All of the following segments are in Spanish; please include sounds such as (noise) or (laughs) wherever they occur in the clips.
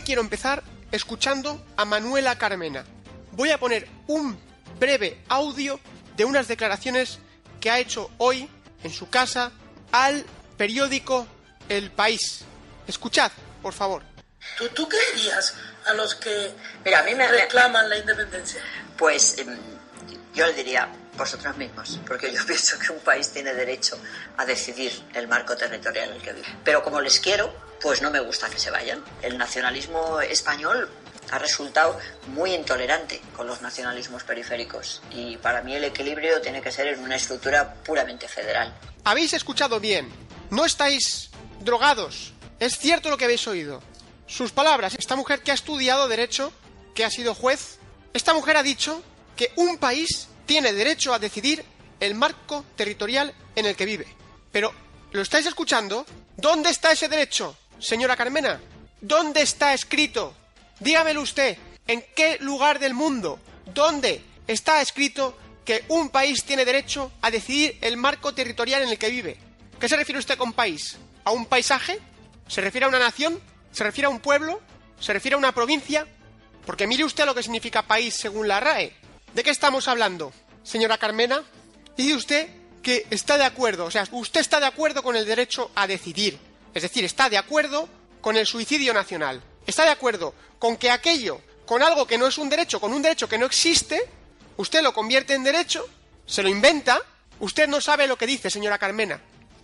quiero empezar escuchando a Manuela Carmena. Voy a poner un breve audio de unas declaraciones que ha hecho hoy en su casa al periódico El País. Escuchad, por favor. ¿Tú, tú qué dirías a los que Mira, a mí me reclaman la independencia? Pues em, yo le diría, vosotras mismas, porque yo (laughs) pienso que un país tiene derecho a decidir el marco territorial en el que vive. Pero como les quiero, pues no me gusta que se vayan. El nacionalismo español ha resultado muy intolerante con los nacionalismos periféricos y para mí el equilibrio tiene que ser en una estructura puramente federal. Habéis escuchado bien, no estáis drogados, es cierto lo que habéis oído. Sus palabras, esta mujer que ha estudiado derecho, que ha sido juez, esta mujer ha dicho que un país tiene derecho a decidir el marco territorial en el que vive. Pero, ¿lo estáis escuchando? ¿Dónde está ese derecho, señora Carmena? ¿Dónde está escrito? Dígamelo usted, ¿en qué lugar del mundo? ¿Dónde está escrito que un país tiene derecho a decidir el marco territorial en el que vive? ¿Qué se refiere usted con país? ¿A un paisaje? ¿Se refiere a una nación? ¿Se refiere a un pueblo? ¿Se refiere a una provincia? Porque mire usted lo que significa país según la RAE. ¿De qué estamos hablando, señora Carmena? Dice usted que está de acuerdo, o sea, usted está de acuerdo con el derecho a decidir, es decir, está de acuerdo con el suicidio nacional, está de acuerdo con que aquello, con algo que no es un derecho, con un derecho que no existe, usted lo convierte en derecho, se lo inventa, usted no sabe lo que dice, señora Carmena.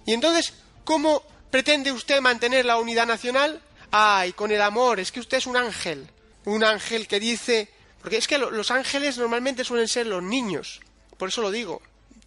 Y entonces, ¿cómo pretende usted mantener la unidad nacional? Ay, con el amor, es que usted es un ángel, un ángel que dice porque es que los ángeles normalmente suelen ser los niños. Por eso lo digo.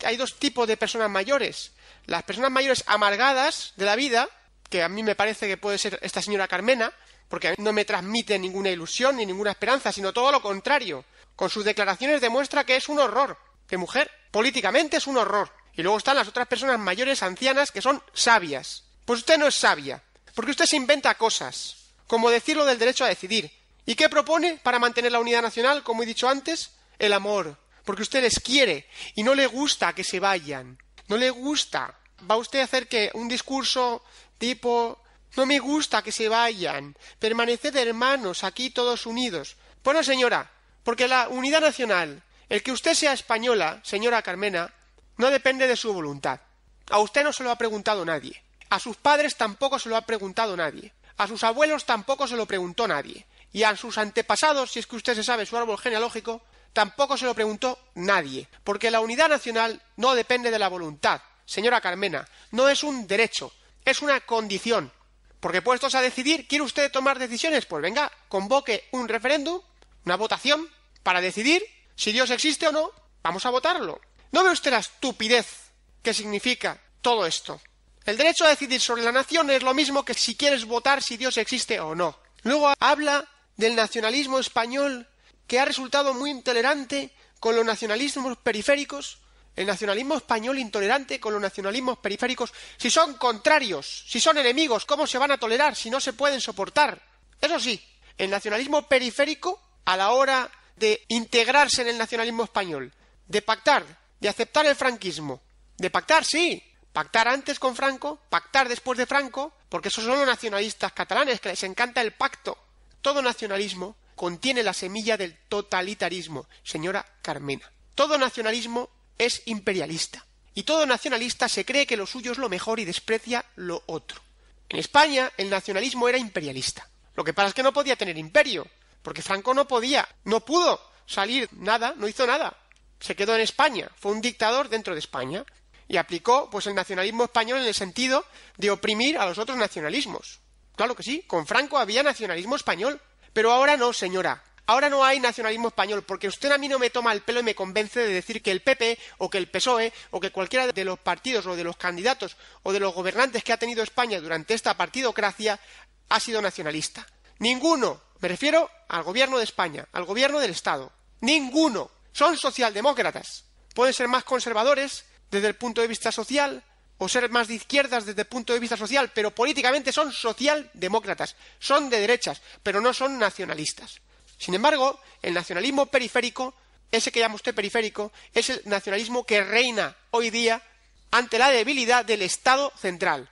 Hay dos tipos de personas mayores. Las personas mayores amargadas de la vida, que a mí me parece que puede ser esta señora Carmena, porque a mí no me transmite ninguna ilusión ni ninguna esperanza, sino todo lo contrario. Con sus declaraciones demuestra que es un horror. Que mujer, políticamente es un horror. Y luego están las otras personas mayores, ancianas, que son sabias. Pues usted no es sabia, porque usted se inventa cosas. Como decir lo del derecho a decidir. ¿Y qué propone para mantener la unidad nacional? Como he dicho antes, el amor. Porque usted les quiere y no le gusta que se vayan. No le gusta. Va usted a hacer que un discurso tipo no me gusta que se vayan. Permaneced hermanos aquí todos unidos. Bueno, señora, porque la unidad nacional, el que usted sea española, señora Carmena, no depende de su voluntad. A usted no se lo ha preguntado nadie. A sus padres tampoco se lo ha preguntado nadie. A sus abuelos tampoco se lo preguntó nadie y a sus antepasados, si es que usted se sabe su árbol genealógico, tampoco se lo preguntó nadie, porque la unidad nacional no depende de la voluntad, señora Carmena, no es un derecho, es una condición. Porque puestos a decidir, ¿quiere usted tomar decisiones? Pues venga, convoque un referéndum, una votación, para decidir si Dios existe o no, vamos a votarlo. ¿No ve usted la estupidez que significa todo esto? El derecho a decidir sobre la nación es lo mismo que si quieres votar si Dios existe o no. Luego habla del nacionalismo español que ha resultado muy intolerante con los nacionalismos periféricos, el nacionalismo español intolerante con los nacionalismos periféricos, si son contrarios, si son enemigos, ¿cómo se van a tolerar si no se pueden soportar? Eso sí, el nacionalismo periférico, a la hora de integrarse en el nacionalismo español, de pactar, de aceptar el franquismo, de pactar, sí, pactar antes con Franco, pactar después de Franco, porque esos son los nacionalistas catalanes que les encanta el pacto, todo nacionalismo contiene la semilla del totalitarismo, señora Carmena. Todo nacionalismo es imperialista. Y todo nacionalista se cree que lo suyo es lo mejor y desprecia lo otro. En España el nacionalismo era imperialista. Lo que pasa es que no podía tener imperio, porque Franco no podía, no pudo salir nada, no hizo nada. Se quedó en España, fue un dictador dentro de España y aplicó pues el nacionalismo español en el sentido de oprimir a los otros nacionalismos. Claro que sí, con Franco había nacionalismo español. Pero ahora no, señora. Ahora no hay nacionalismo español, porque usted a mí no me toma el pelo y me convence de decir que el PP o que el PSOE o que cualquiera de los partidos o de los candidatos o de los gobernantes que ha tenido España durante esta partidocracia ha sido nacionalista. Ninguno. Me refiero al gobierno de España, al gobierno del Estado. Ninguno. Son socialdemócratas. Pueden ser más conservadores desde el punto de vista social, o ser más de izquierdas desde el punto de vista social, pero políticamente son socialdemócratas, son de derechas, pero no son nacionalistas. Sin embargo, el nacionalismo periférico, ese que llama usted periférico, es el nacionalismo que reina hoy día ante la debilidad del Estado central,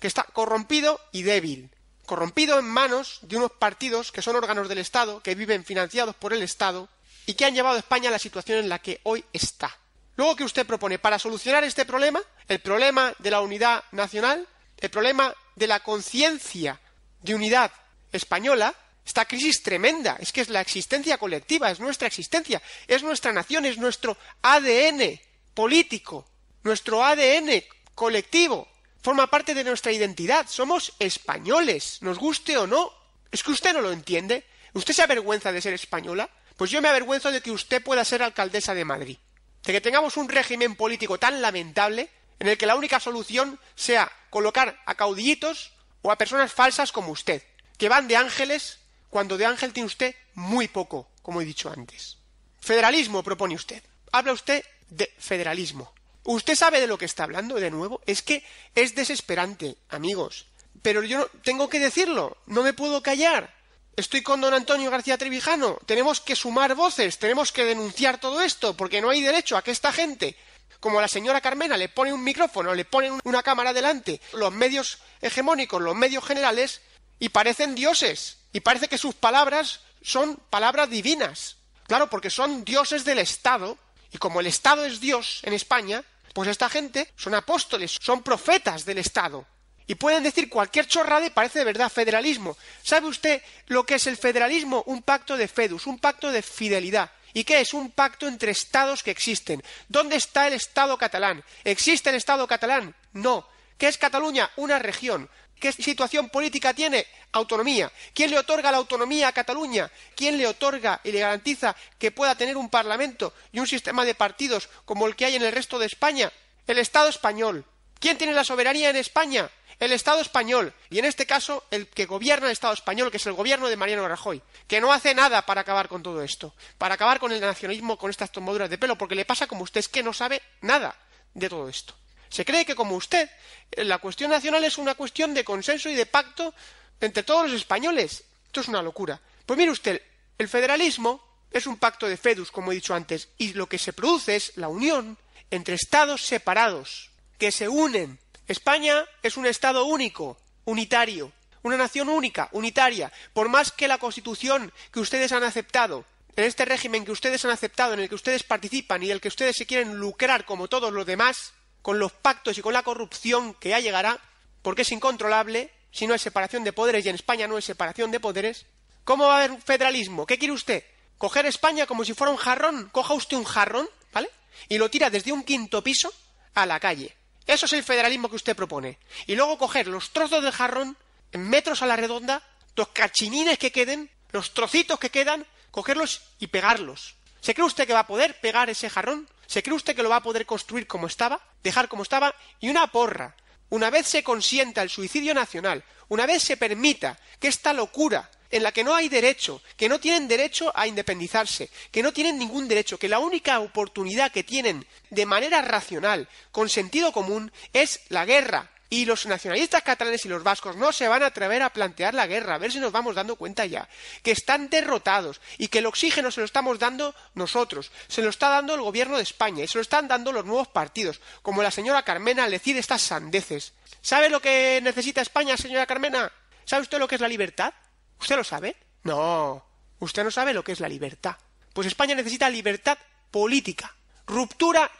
que está corrompido y débil, corrompido en manos de unos partidos que son órganos del Estado, que viven financiados por el Estado, y que han llevado a España a la situación en la que hoy está. Luego, que usted propone para solucionar este problema? el problema de la unidad nacional, el problema de la conciencia de unidad española, esta crisis tremenda, es que es la existencia colectiva, es nuestra existencia, es nuestra nación, es nuestro ADN político, nuestro ADN colectivo, forma parte de nuestra identidad, somos españoles, nos guste o no, es que usted no lo entiende, usted se avergüenza de ser española, pues yo me avergüenzo de que usted pueda ser alcaldesa de Madrid, de que tengamos un régimen político tan lamentable en el que la única solución sea colocar a caudillitos o a personas falsas como usted, que van de ángeles cuando de ángel tiene usted muy poco, como he dicho antes. Federalismo propone usted. Habla usted de federalismo. Usted sabe de lo que está hablando, de nuevo. Es que es desesperante, amigos. Pero yo tengo que decirlo. No me puedo callar. Estoy con don Antonio García Trevijano. Tenemos que sumar voces, tenemos que denunciar todo esto, porque no hay derecho a que esta gente como la señora Carmena le pone un micrófono, le ponen una cámara delante, los medios hegemónicos, los medios generales, y parecen dioses, y parece que sus palabras son palabras divinas. Claro, porque son dioses del Estado, y como el Estado es Dios en España, pues esta gente son apóstoles, son profetas del Estado. Y pueden decir cualquier chorrada y parece de verdad federalismo. ¿Sabe usted lo que es el federalismo? Un pacto de fedus, un pacto de fidelidad. ¿Y qué es? Un pacto entre estados que existen. ¿Dónde está el Estado catalán? ¿Existe el Estado catalán? No. ¿Qué es Cataluña? Una región. ¿Qué situación política tiene? Autonomía. ¿Quién le otorga la autonomía a Cataluña? ¿Quién le otorga y le garantiza que pueda tener un parlamento y un sistema de partidos como el que hay en el resto de España? El Estado español. ¿Quién tiene la soberanía en España? el Estado español, y en este caso el que gobierna el Estado español, que es el gobierno de Mariano Rajoy, que no hace nada para acabar con todo esto, para acabar con el nacionalismo, con estas tomaduras de pelo, porque le pasa como usted es que no sabe nada de todo esto. Se cree que como usted, la cuestión nacional es una cuestión de consenso y de pacto entre todos los españoles. Esto es una locura. Pues mire usted, el federalismo es un pacto de fedus, como he dicho antes, y lo que se produce es la unión entre estados separados que se unen España es un Estado único, unitario, una nación única, unitaria, por más que la Constitución que ustedes han aceptado, en este régimen que ustedes han aceptado, en el que ustedes participan y del que ustedes se quieren lucrar como todos los demás, con los pactos y con la corrupción que ya llegará, porque es incontrolable, si no hay separación de poderes y en España no hay separación de poderes, ¿cómo va a haber federalismo? ¿Qué quiere usted? ¿Coger España como si fuera un jarrón? Coja usted un jarrón, ¿vale? Y lo tira desde un quinto piso a la calle. Eso es el federalismo que usted propone. Y luego coger los trozos del jarrón, en metros a la redonda, los cachinines que queden, los trocitos que quedan, cogerlos y pegarlos. ¿Se cree usted que va a poder pegar ese jarrón? ¿Se cree usted que lo va a poder construir como estaba, dejar como estaba? Y una porra. Una vez se consienta el suicidio nacional, una vez se permita que esta locura en la que no hay derecho, que no tienen derecho a independizarse, que no tienen ningún derecho, que la única oportunidad que tienen de manera racional, con sentido común, es la guerra. Y los nacionalistas catalanes y los vascos no se van a atrever a plantear la guerra, a ver si nos vamos dando cuenta ya, que están derrotados y que el oxígeno se lo estamos dando nosotros, se lo está dando el gobierno de España y se lo están dando los nuevos partidos, como la señora Carmena al decir estas sandeces. ¿Sabe lo que necesita España, señora Carmena? ¿Sabe usted lo que es la libertad? ¿Usted lo sabe? No. Usted no sabe lo que es la libertad. Pues España necesita libertad política, ruptura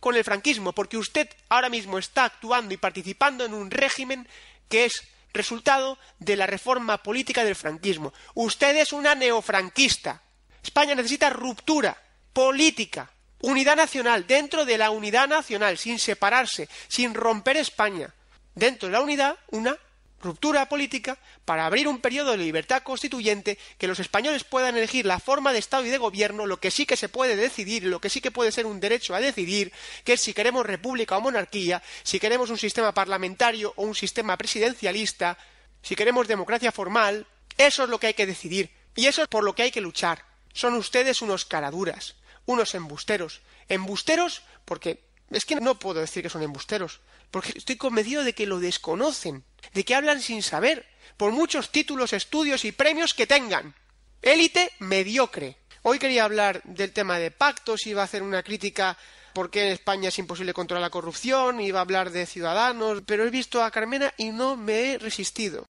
con el franquismo, porque usted ahora mismo está actuando y participando en un régimen que es resultado de la reforma política del franquismo. Usted es una neofranquista. España necesita ruptura política, unidad nacional, dentro de la unidad nacional, sin separarse, sin romper España. Dentro de la unidad, una ruptura política para abrir un periodo de libertad constituyente que los españoles puedan elegir la forma de Estado y de gobierno, lo que sí que se puede decidir, lo que sí que puede ser un derecho a decidir, que es si queremos república o monarquía, si queremos un sistema parlamentario o un sistema presidencialista, si queremos democracia formal, eso es lo que hay que decidir y eso es por lo que hay que luchar. Son ustedes unos caraduras, unos embusteros, embusteros porque es que no puedo decir que son embusteros, porque estoy convencido de que lo desconocen de que hablan sin saber, por muchos títulos, estudios y premios que tengan. Élite mediocre. Hoy quería hablar del tema de pactos, iba a hacer una crítica por qué en España es imposible controlar la corrupción, iba a hablar de ciudadanos, pero he visto a Carmena y no me he resistido.